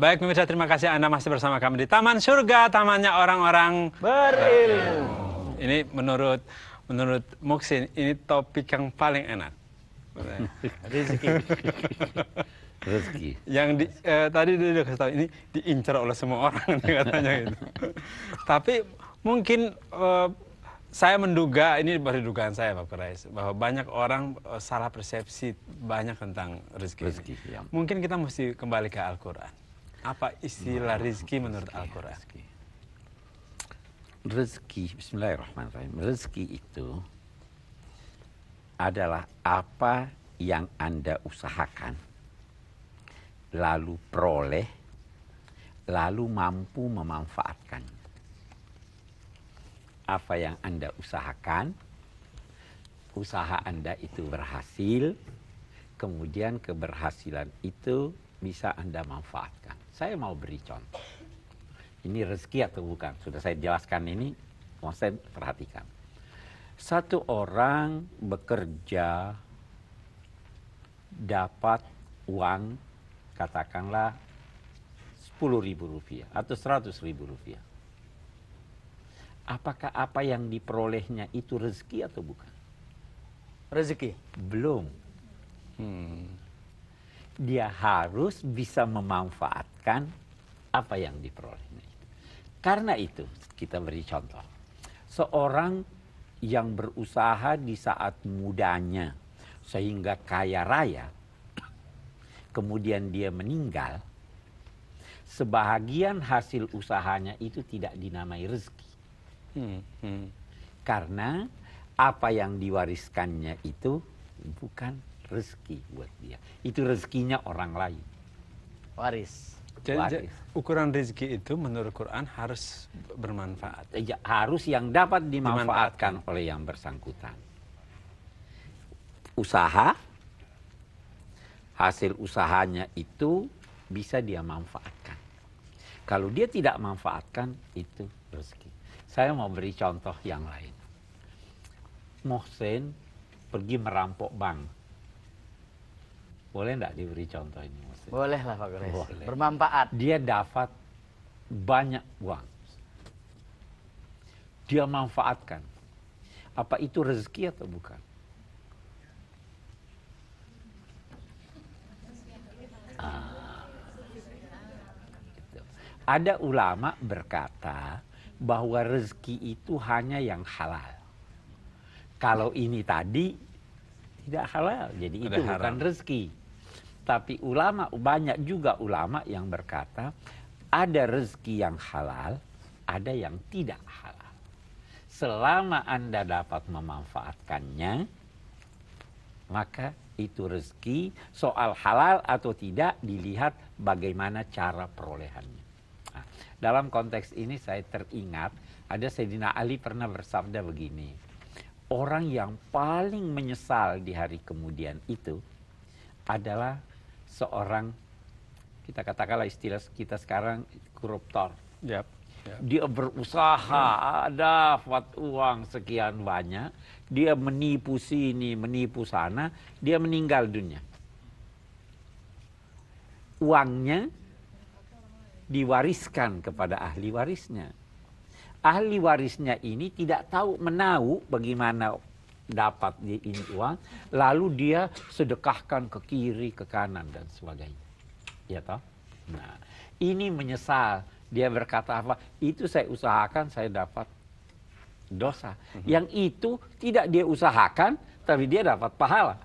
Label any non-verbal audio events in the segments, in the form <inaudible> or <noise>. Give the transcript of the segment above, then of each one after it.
Baik pemirsa, terima kasih Anda masih bersama kami di Taman Surga, tamannya orang-orang berilmu. Ini menurut menurut Muksin ini topik yang paling enak. <laughs> Rezeki. Rezeki. Yang di, eh, tadi dia udah kasih tahu ini diincar oleh semua orang <laughs> katanya itu. Tapi mungkin eh, saya menduga ini dari dugaan saya Pak Kurais bahwa banyak orang eh, salah persepsi banyak tentang rezeki. rezeki ya. Mungkin kita mesti kembali ke Al-Qur'an. Apa istilah rezeki menurut ya, Al-Quran? Rezeki, bismillahirrahmanirrahim. rezeki itu adalah apa yang Anda usahakan, lalu peroleh, lalu mampu memanfaatkan. Apa yang Anda usahakan, usaha Anda itu berhasil, kemudian keberhasilan itu bisa Anda manfaatkan. Saya mau beri contoh. Ini rezeki atau bukan? Sudah saya jelaskan ini, mau saya perhatikan. Satu orang bekerja dapat uang katakanlah 10 ribu rupiah atau 100 ribu rupiah. Apakah apa yang diperolehnya itu rezeki atau bukan? Rezeki? Belum. Hmm dia harus bisa memanfaatkan apa yang diperolehnya. Karena itu kita beri contoh. Seorang yang berusaha di saat mudanya sehingga kaya raya, kemudian dia meninggal, sebahagian hasil usahanya itu tidak dinamai rezeki. Hmm, hmm. Karena apa yang diwariskannya itu bukan rezeki buat dia. Itu rezekinya orang lain. Waris. Jadi, Waris. ukuran rezeki itu menurut Quran harus bermanfaat. Ya, harus yang dapat dimanfaatkan, dimanfaatkan oleh yang bersangkutan. Usaha, hasil usahanya itu bisa dia manfaatkan. Kalau dia tidak manfaatkan, itu rezeki. Saya mau beri contoh yang lain. Mohsen pergi merampok bank boleh nggak diberi contoh ini? Maksudnya? Boleh lah Pak Gores. Boleh. Bermanfaat. Dia dapat banyak uang. Dia manfaatkan. Apa itu rezeki atau bukan? Ah. Ada ulama berkata bahwa rezeki itu hanya yang halal. Kalau ini tadi tidak halal, jadi itu bukan rezeki tapi ulama banyak juga ulama yang berkata ada rezeki yang halal, ada yang tidak halal. Selama Anda dapat memanfaatkannya, maka itu rezeki soal halal atau tidak dilihat bagaimana cara perolehannya. Nah, dalam konteks ini saya teringat ada Sayyidina Ali pernah bersabda begini. Orang yang paling menyesal di hari kemudian itu adalah seorang kita katakanlah istilah kita sekarang koruptor. Yep. Yep. Dia berusaha ada dapat uang sekian banyak, dia menipu sini, menipu sana, dia meninggal dunia. Uangnya diwariskan kepada ahli warisnya. Ahli warisnya ini tidak tahu menau bagaimana dapat di ini uang, lalu dia sedekahkan ke kiri, ke kanan dan sebagainya. Ya toh? Nah, ini menyesal. Dia berkata apa? Itu saya usahakan saya dapat dosa. Mm-hmm. Yang itu tidak dia usahakan tapi dia dapat pahala.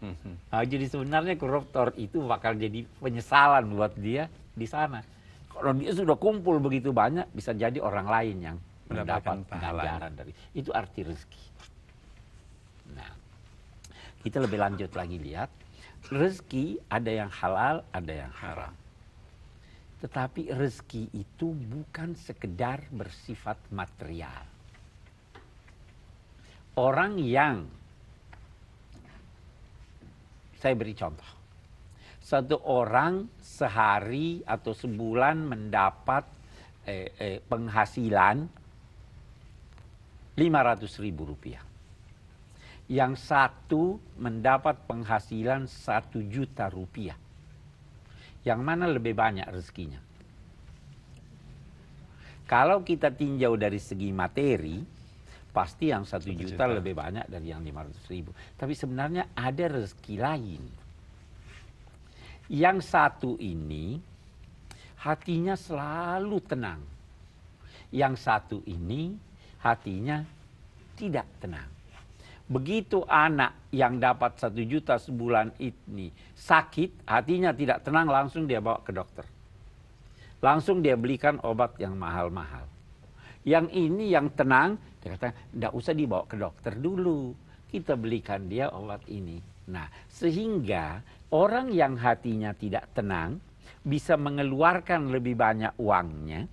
Mm-hmm. Nah, jadi sebenarnya koruptor itu bakal jadi penyesalan buat dia di sana. Kalau dia sudah kumpul begitu banyak bisa jadi orang lain yang mendapat pahala. dari itu arti rezeki. Kita lebih lanjut lagi lihat. Rezeki ada yang halal, ada yang haram. Tetapi rezeki itu bukan sekedar bersifat material. Orang yang saya beri contoh. Satu orang sehari atau sebulan mendapat eh, eh, penghasilan 500 ribu rupiah yang satu mendapat penghasilan satu juta rupiah. Yang mana lebih banyak rezekinya? Kalau kita tinjau dari segi materi, pasti yang satu juta, juta lebih banyak dari yang lima ratus ribu. Tapi sebenarnya ada rezeki lain. Yang satu ini hatinya selalu tenang. Yang satu ini hatinya tidak tenang. Begitu anak yang dapat satu juta sebulan ini sakit, hatinya tidak tenang, langsung dia bawa ke dokter. Langsung dia belikan obat yang mahal-mahal. Yang ini yang tenang, dia kata, tidak usah dibawa ke dokter dulu. Kita belikan dia obat ini. Nah, sehingga orang yang hatinya tidak tenang bisa mengeluarkan lebih banyak uangnya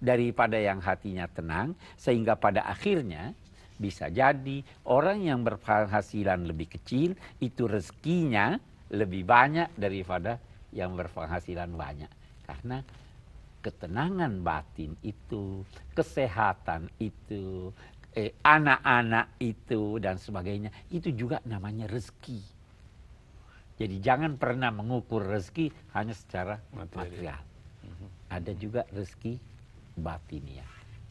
daripada yang hatinya tenang, sehingga pada akhirnya bisa jadi orang yang berpenghasilan lebih kecil itu rezekinya lebih banyak daripada yang berpenghasilan banyak. Karena ketenangan batin itu, kesehatan itu, anak eh, anak-anak itu dan sebagainya, itu juga namanya rezeki. Jadi jangan pernah mengukur rezeki hanya secara material. Mhm. Ada juga rezeki ya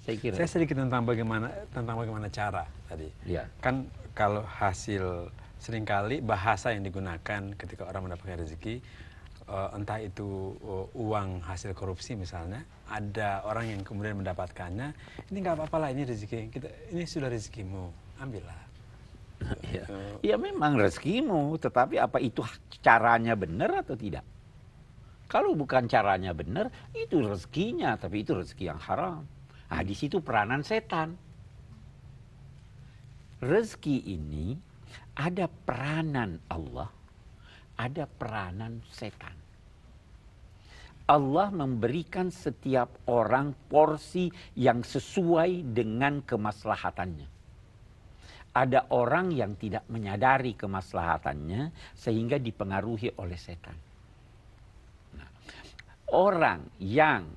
saya kira. Saya sedikit tentang bagaimana tentang bagaimana cara tadi. Ya. Kan kalau hasil seringkali bahasa yang digunakan ketika orang mendapatkan rezeki uh, entah itu uh, uang hasil korupsi misalnya ada orang yang kemudian mendapatkannya ini nggak apa-apa lah ini rezeki kita ini sudah rezekimu ambillah <laughs> Iya Uh, ya memang rezekimu tetapi apa itu caranya benar atau tidak kalau bukan caranya benar itu rezekinya tapi itu rezeki yang haram Nah, di situ peranan setan. Rezeki ini ada peranan Allah, ada peranan setan. Allah memberikan setiap orang porsi yang sesuai dengan kemaslahatannya. Ada orang yang tidak menyadari kemaslahatannya sehingga dipengaruhi oleh setan. Nah, orang yang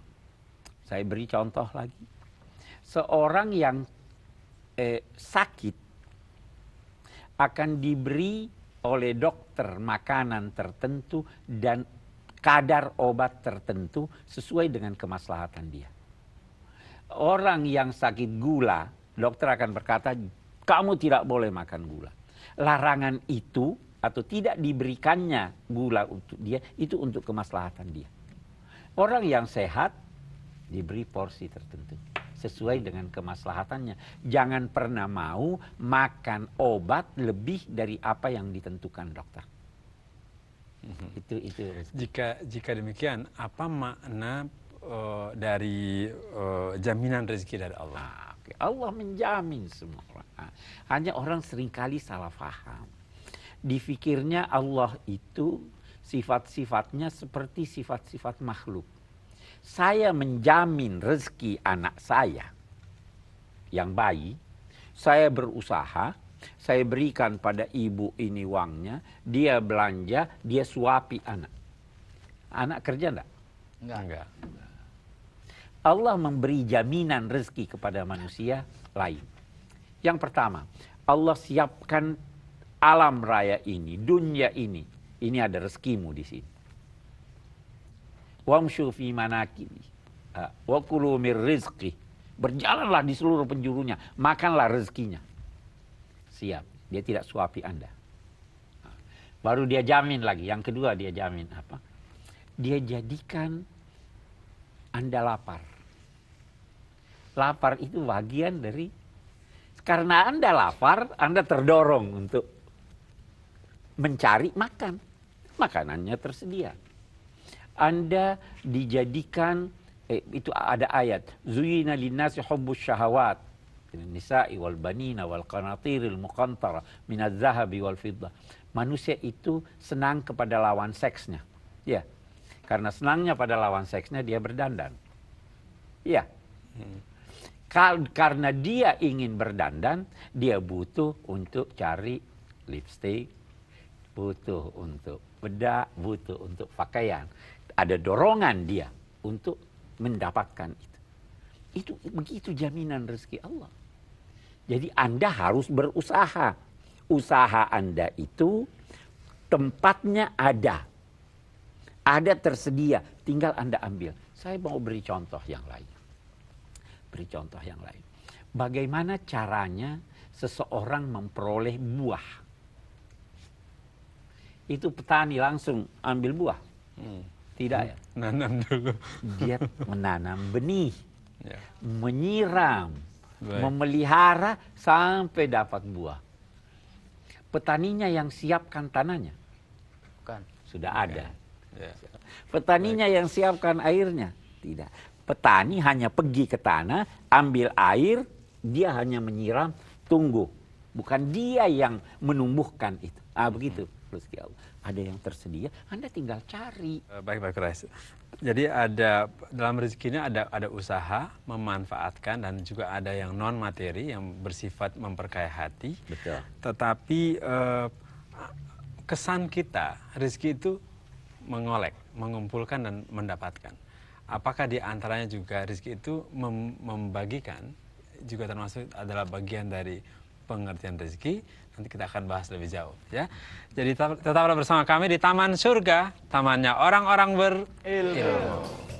saya beri contoh lagi, seorang yang eh, sakit akan diberi oleh dokter makanan tertentu dan kadar obat tertentu sesuai dengan kemaslahatan dia. Orang yang sakit gula, dokter akan berkata, kamu tidak boleh makan gula. Larangan itu atau tidak diberikannya gula untuk dia, itu untuk kemaslahatan dia. Orang yang sehat diberi porsi tertentu sesuai dengan kemaslahatannya. Jangan pernah mau makan obat lebih dari apa yang ditentukan dokter. Mhm. Itu itu. Jika jika demikian, apa makna uh, dari uh, jaminan rezeki dari Allah? Ah, okay. Allah menjamin semua ah, Hanya orang seringkali salah faham. Difikirnya Allah itu sifat-sifatnya seperti sifat-sifat makhluk saya menjamin rezeki anak saya yang bayi, saya berusaha, saya berikan pada ibu ini uangnya, dia belanja, dia suapi anak. Anak kerja enggak? Enggak. enggak. Allah memberi jaminan rezeki kepada manusia lain. Yang pertama, Allah siapkan alam raya ini, dunia ini. Ini ada rezekimu di sini wamsyu fi manakini, wa kulu mir berjalanlah di seluruh penjurunya makanlah rezekinya siap dia tidak suapi anda baru dia jamin lagi yang kedua dia jamin apa dia jadikan anda lapar lapar itu bagian dari karena anda lapar anda terdorong untuk mencari makan makanannya tersedia anda dijadikan eh, itu ada ayat zuyina linnasi hubbus syahawat nisa'i wal banina wal qanatiril muqantara minaz zahabi wal fiddah. Manusia itu senang kepada lawan seksnya. Ya. Karena senangnya pada lawan seksnya dia berdandan. ya Hmm. Karena dia ingin berdandan, dia butuh untuk cari lipstick, butuh untuk bedak, butuh untuk pakaian ada dorongan dia untuk mendapatkan itu. Itu begitu jaminan rezeki Allah. Jadi Anda harus berusaha. Usaha Anda itu tempatnya ada. Ada tersedia, tinggal Anda ambil. Saya mau beri contoh yang lain. Beri contoh yang lain. Bagaimana caranya seseorang memperoleh buah? Itu petani langsung ambil buah. Hmm tidak ya. dulu. Dia menanam benih, ya. menyiram, Baik. memelihara sampai dapat buah. Petaninya yang siapkan tanahnya. Bukan. Sudah ada. Ya. Petaninya Baik. yang siapkan airnya. Tidak. Petani hanya pergi ke tanah, ambil air, dia hanya menyiram, tunggu. Bukan dia yang menumbuhkan itu. Ah begitu. Hmm rezeki Allah. Ada yang tersedia, Anda tinggal cari. Eh, baik, baik, Rais. Jadi ada dalam rezekinya ada ada usaha memanfaatkan dan juga ada yang non materi yang bersifat memperkaya hati. Betul. Tetapi eh, kesan kita rezeki itu mengolek, mengumpulkan dan mendapatkan. Apakah di antaranya juga rezeki itu mem membagikan juga termasuk adalah bagian dari pengertian rezeki nanti kita akan bahas lebih jauh ya. Jadi tetaplah bersama kami di Taman Surga, tamannya orang-orang berilmu.